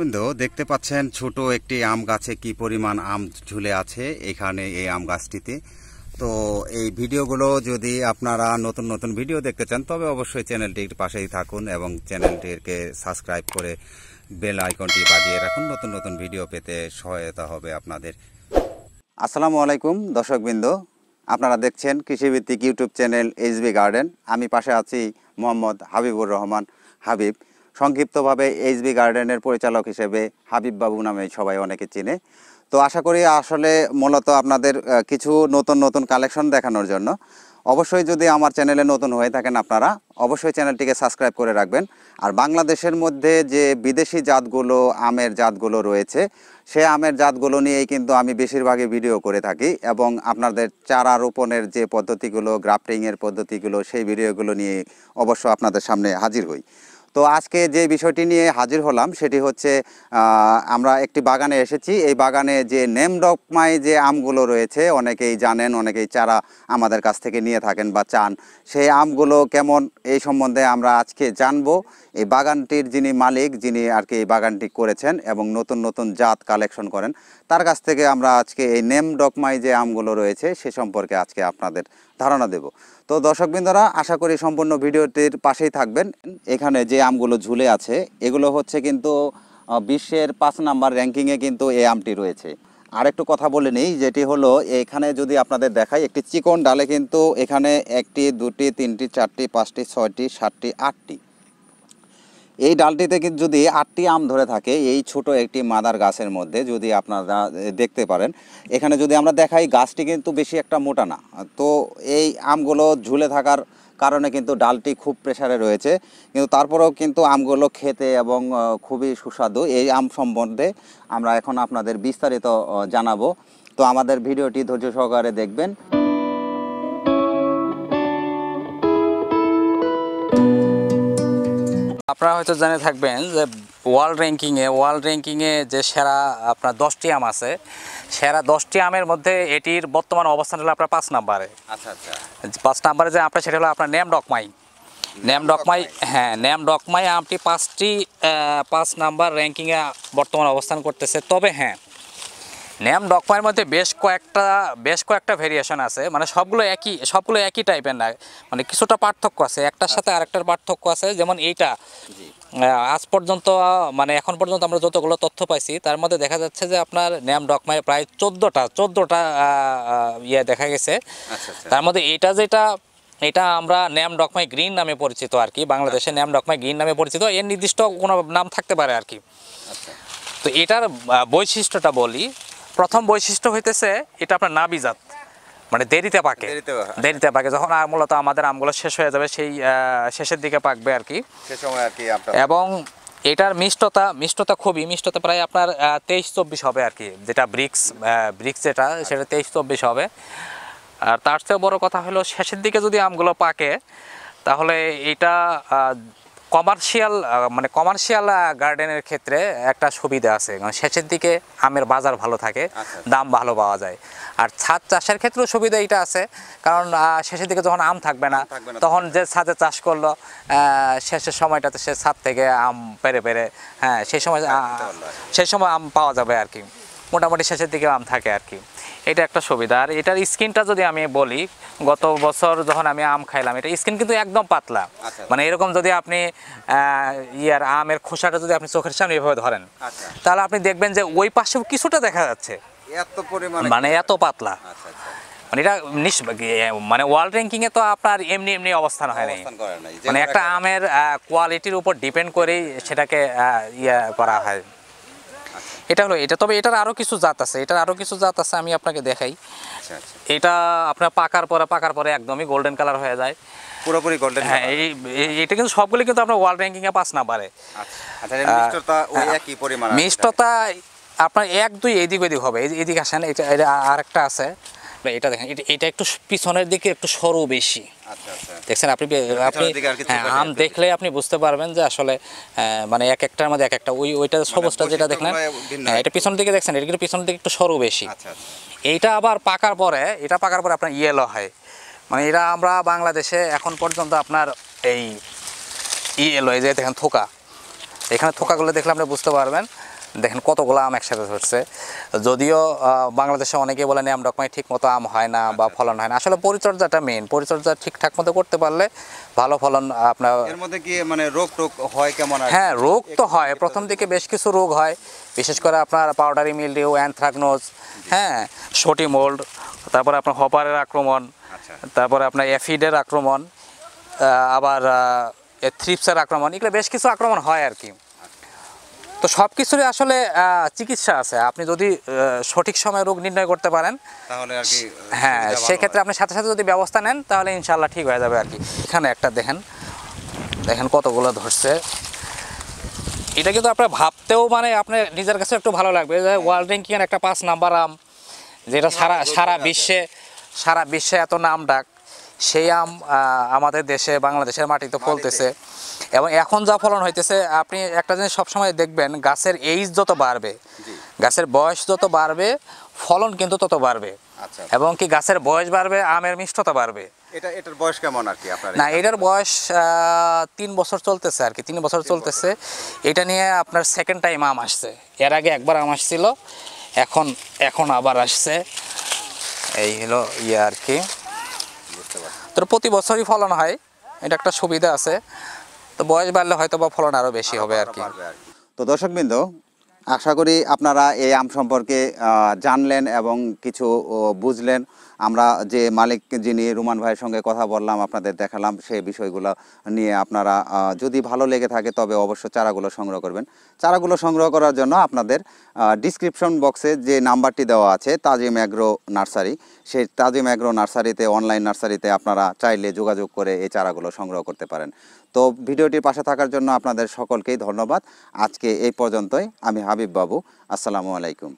বন্ধু দেখতে পাচ্ছেন ছোট একটি আম গাছে কি পরিমাণ আম ঝুলে আছে এখানে এই আম গাছটিতে তো এই ভিডিওগুলো যদি আপনারা নতুন নতুন ভিডিও দেখতে চান তবে অবশ্যই চ্যানেলটির পাশেই থাকুন এবং চ্যানেলটিকে সাবস্ক্রাইব করে বেল আইকনটি বাজিয়ে রাখুন নতুন নতুন ভিডিও পেতে সহায়তা হবে আপনাদের আসসালামু আলাইকুম দর্শকবৃন্দ আপনারা দেখছেন কৃষিভিত্তিক ইউটিউব চ্যানেল এইচবি গার্ডেন আমি পাশে আছি মোহাম্মদ হাবিবুর রহমান হাবিব সংক্ষিপ্তভাবে এইচবি গার্ডেনের পরিচালক হিসেবে হাবিব বাবু নামে সবাই অনেকে চিনে তো আশা করি আসলে মূলত আপনাদের কিছু নতুন নতুন কালেকশন দেখানোর জন্য অবশ্যই যদি আমার চ্যানেলে নতুন হয়ে থাকেন আপনারা অবশ্যই চ্যানেলটিকে সাবস্ক্রাইব করে রাখবেন আর বাংলাদেশের মধ্যে যে বিদেশি জাতগুলো আমের জাতগুলো রয়েছে সে আমের জাতগুলো নিয়েই কিন্তু আমি বেশিরভাগই ভিডিও করে থাকি এবং আপনাদের চারা রোপণের যে পদ্ধতিগুলো গ্রাফটিংয়ের পদ্ধতিগুলো সেই ভিডিওগুলো নিয়ে অবশ্য আপনাদের সামনে হাজির হই তো আজকে যে বিষয়টি নিয়ে হাজির হলাম সেটি হচ্ছে আমরা একটি বাগানে এসেছি এই বাগানে যে নেমডকমায় যে আমগুলো রয়েছে অনেকেই জানেন অনেকেই চারা আমাদের কাছ থেকে নিয়ে থাকেন বা চান সেই আমগুলো কেমন এই সম্বন্ধে আমরা আজকে জানব এই বাগানটির যিনি মালিক যিনি আর কি এই বাগানটি করেছেন এবং নতুন নতুন জাত কালেকশন করেন তার কাছ থেকে আমরা আজকে এই নেম ডকমাই যে আমগুলো রয়েছে সে সম্পর্কে আজকে আপনাদের ধারণা দেব তো দর্শকবৃন্দরা আশা করি সম্পূর্ণ ভিডিওটির পাশেই থাকবেন এখানে যে আমগুলো ঝুলে আছে এগুলো হচ্ছে কিন্তু বিশ্বের পাঁচ নাম্বার র্যাঙ্কিংয়ে কিন্তু এই আমটি রয়েছে আর একটু কথা বলে নিই যেটি হলো এখানে যদি আপনাদের দেখাই একটি চিকন ডালে কিন্তু এখানে একটি দুটি তিনটি চারটি পাঁচটি ছয়টি সাতটি আটটি এই ডালটিতে কিন্তু যদি আটটি আম ধরে থাকে এই ছোট একটি মাদার গাছের মধ্যে যদি আপনারা দেখতে পারেন এখানে যদি আমরা দেখাই গাছটি কিন্তু বেশি একটা মোটা না তো এই আমগুলো ঝুলে থাকার কারণে কিন্তু ডালটি খুব প্রেসারে রয়েছে কিন্তু তারপরেও কিন্তু আমগুলো খেতে এবং খুবই সুস্বাদু এই আম সম্বন্ধে আমরা এখন আপনাদের বিস্তারিত জানাবো তো আমাদের ভিডিওটি ধৈর্য সহকারে দেখবেন আপনারা হয়তো জেনে থাকবেন যে ওয়ার্ল্ড র্যাঙ্কিংয়ে ওয়ার্ল্ড র্যাঙ্কিংয়ে যে সেরা আপনার দশটি আম আছে সেরা দশটি আমের মধ্যে এটির বর্তমান অবস্থান হলো আপনার পাঁচ নাম্বারে আচ্ছা, আচ্ছা। পাঁচ নাম্বারে যে আপনার সেটা হলো আপনার নেম ডকমাই নেম ডকমাই হ্যাঁ নেম ডকমাই আমটি পাঁচটি পাঁচ নাম্বার র্যাঙ্কিংয়ে বর্তমান অবস্থান করতেছে তবে হ্যাঁ ন্যাম ডকমার মধ্যে বেশ কয়েকটা বেশ কয়েকটা ভেরিয়েশন আছে মানে সবগুলো একই সবগুলো একই টাইপের না মানে কিছুটা পার্থক্য আছে একটার সাথে আচ্ছা। আরেকটার পার্থক্য আছে যেমন এইটা আজ পর্যন্ত মানে এখন পর্যন্ত আমরা যতগুলো তথ্য পাইছি তার মধ্যে দেখা যাচ্ছে যে আপনার ন্যাম ডকমায় প্রায় চোদ্দোটা চোদ্দোটা ইয়ে দেখা গেছে আচ্ছা, আচ্ছা। তার মধ্যে এইটা যেটা এটা আমরা ন্যাম ডকমাই গ্রিন নামে পরিচিত আর কি বাংলাদেশে ন্যাম ডকমাই গ্রিন নামে পরিচিত এর নির্দিষ্ট কোনো নাম থাকতে পারে আর কি তো এটার বৈশিষ্ট্যটা বলি প্রথম বৈশিষ্ট্য হইতেছে এটা আপনার নাবিজাত মানে দেরিতে পাকে দেরিতে পাকে যখন মূলত আমাদের আমগুলো শেষ হয়ে যাবে সেই শেষের দিকে পাকবে আর কি এবং এটার মিষ্টতা মিষ্টতা খুবই মিষ্টতা প্রায় আপনার তেইশ চব্বিশ হবে আর কি যেটা ব্রিক্স ব্রিক্স যেটা সেটা তেইশ চব্বিশ হবে আর তার চেয়েও বড় কথা হলো শেষের দিকে যদি আমগুলো পাকে তাহলে এটা কমার্শিয়াল মানে কমার্শিয়াল গার্ডেনের ক্ষেত্রে একটা সুবিধা আছে কারণ শেষের দিকে আমের বাজার ভালো থাকে আচ্ছা, আচ্ছা। দাম ভালো পাওয়া যায় আর ছাদ চাষের ক্ষেত্রেও সুবিধা এটা আছে কারণ শেষের দিকে যখন আম থাকবে না তখন যে ছাদে চাষ করলো শেষের সময়টাতে সে ছাদ থেকে আম পেরে পেরে হ্যাঁ সেই সময় সেই সময় আম পাওয়া যাবে আর কি মোটামুটি শেষের দিকে আম থাকে আর কি এটা একটা সুবিধা আর এটার স্কিনটা যদি আমি বলি গত বছর যখন আমি আম খাইলাম এটা স্কিন কিন্তু একদম পাতলা আচ্ছা। মানে এরকম যদি আপনি ইয়ার আমের খোসাটা যদি আপনি চোখের সামনে এভাবে ধরেন আচ্ছা। তাহলে আপনি দেখবেন যে ওই পাশেও কিছুটা দেখা যাচ্ছে এত পরিমাণ মানে এত পাতলা আচ্ছা, মানে এটা মানে ওয়ার্ল্ড র্যাঙ্কিং তো আপনার এমনি এমনি অবস্থান হয় নাই মানে একটা আমের কোয়ালিটির উপর ডিপেন্ড করেই সেটাকে ইয়ে করা হয় এটা হলো এটা তবে এটার আরও কিছু জাত আছে এটার আরও কিছু জাত আছে আমি আপনাকে দেখাই আচ্ছা, আচ্ছা। এটা আপনার পাকার পরে পাকার পরে একদমই গোল্ডেন কালার হয়ে যায় পুরোপুরি গোল্ডেন হ্যাঁ এই এটা কিন্তু সবগুলি কিন্তু আপনার ওয়ার্ল্ড র্যাঙ্কিংয়ে না পারে আচ্ছা, মিষ্টতা আপনার এক দুই এদিক ওদিক হবে এদিক আসেন এটা আর একটা আছে আপনার এটা দেখেন এটা একটু পিছনের দিকে একটু সরু বেশি আচ্ছা, আচ্ছা। দেখছেন আপনি আপনি হ্যাঁ, আম দেখলে আপনি বুঝতে পারবেন যে আসলে মানে এক একটার মধ্যে এক একটা ওই ওইটা মানে সবুজটা যেটা দেখলেন হ্যাঁ, এটা পিছনের দিকে দেখছেন এটা কিন্তু পিছনের দিকে একটু সরু বেশি আচ্ছা, এইটা আবার পাকার পরে এটা পাকার পরে আপনার ইয়েলো হয় মানে এটা আমরা বাংলাদেশে এখন পর্যন্ত আপনার এই ইয়েলো এই যে দেখেন থোকা এখানে থোকাগুলো দেখলে আপনি বুঝতে পারবেন দেখেন কতগুলো আম একসাথে ধরছে যদিও বাংলাদেশে অনেকে বলে আম ডকমাই ঠিক মতো আম হয় না বা আচ্ছা। ফলন হয় না আসলে পরিচর্যাটা মেন পরিচর্যা ঠিকঠাক মতো করতে পারলে ভালো ফলন আপনার মানে রোগ টোগ হয় কেমন হ্যাঁ রোগ তো হয় প্রথম দিকে বেশ কিছু রোগ হয় বিশেষ করে আপনার পাউডারি মিলডিউ অ্যানথ্রাগনোজ হ্যাঁ শটি মোল্ড তারপরে আপনার হপারের আক্রমণ আচ্ছা। তারপরে আপনার অ্যাফিডের আক্রমণ আবার থ্রিপসের আক্রমণ এগুলো বেশ কিছু আক্রমণ হয় আর কি তো সব কিছুরই আসলে চিকিৎসা আছে আপনি যদি সঠিক সময় রোগ নির্ণয় করতে পারেন তাহলে আর কি হ্যাঁ সেক্ষেত্রে আপনি সাথে সাথে যদি ব্যবস্থা নেন তাহলে ইনশাল্লাহ ঠিক হয়ে যাবে আর কি এখানে একটা দেখেন দেখেন কতগুলো ধরছে এটা কিন্তু আপনার ভাবতেও মানে আপনার নিজের কাছে একটু ভালো লাগবে যে ওয়ার্ল্ড র্যাঙ্কিংয়ের একটা পাঁচ নাম্বার আম যেটা সারা সারা বিশ্বে সারা বিশ্বে এত নাম ডাক সেই আম আমাদের দেশে বাংলাদেশের মাটিতে ফলতেছে এবং এখন যা ফলন হইতেছে আপনি একটা জিনিস সবসময় দেখবেন গাছের এইজ যত বাড়বে গাছের বয়স যত বাড়বে ফলন কিন্তু তত বাড়বে আচ্ছা, আচ্ছা। এবং কি গাছের বয়স বাড়বে আমের মিষ্টতা বাড়বে এটা এটার বয়স কেমন আর কি না এটার বয়স তিন বছর চলতেছে আর কি তিন বছর চলতেছে এটা নিয়ে আপনার সেকেন্ড টাইম আম আসছে এর আগে একবার আম আসছিল এখন এখন আবার আসছে এই হলো ইয়ে আর কি তো প্রতি বছরই ফলন হয় এটা একটা সুবিধা আছে তো বয়স বাড়লে হয়তো বা ফলন আরো বেশি হবে আর কি তো দর্শকবৃন্দ আশা করি আপনারা এই আম সম্পর্কে জানলেন এবং কিছু বুঝলেন আমরা যে মালিক যিনি রুমান ভাইয়ের সঙ্গে কথা বললাম আপনাদের দেখালাম সেই বিষয়গুলো নিয়ে আপনারা যদি ভালো লেগে থাকে তবে অবশ্য চারাগুলো সংগ্রহ করবেন চারাগুলো সংগ্রহ করার জন্য আপনাদের ডিসক্রিপশন বক্সে যে নাম্বারটি দেওয়া আছে তাজিম অ্যাগ্রো নার্সারি সেই তাজিম অ্যাগ্রো নার্সারিতে অনলাইন নার্সারিতে আপনারা চাইলে যোগাযোগ করে এই চারাগুলো সংগ্রহ করতে পারেন তো ভিডিওটির পাশে থাকার জন্য আপনাদের সকলকেই ধন্যবাদ আজকে এই পর্যন্তই আমি হাবিব বাবু আসসালামু আলাইকুম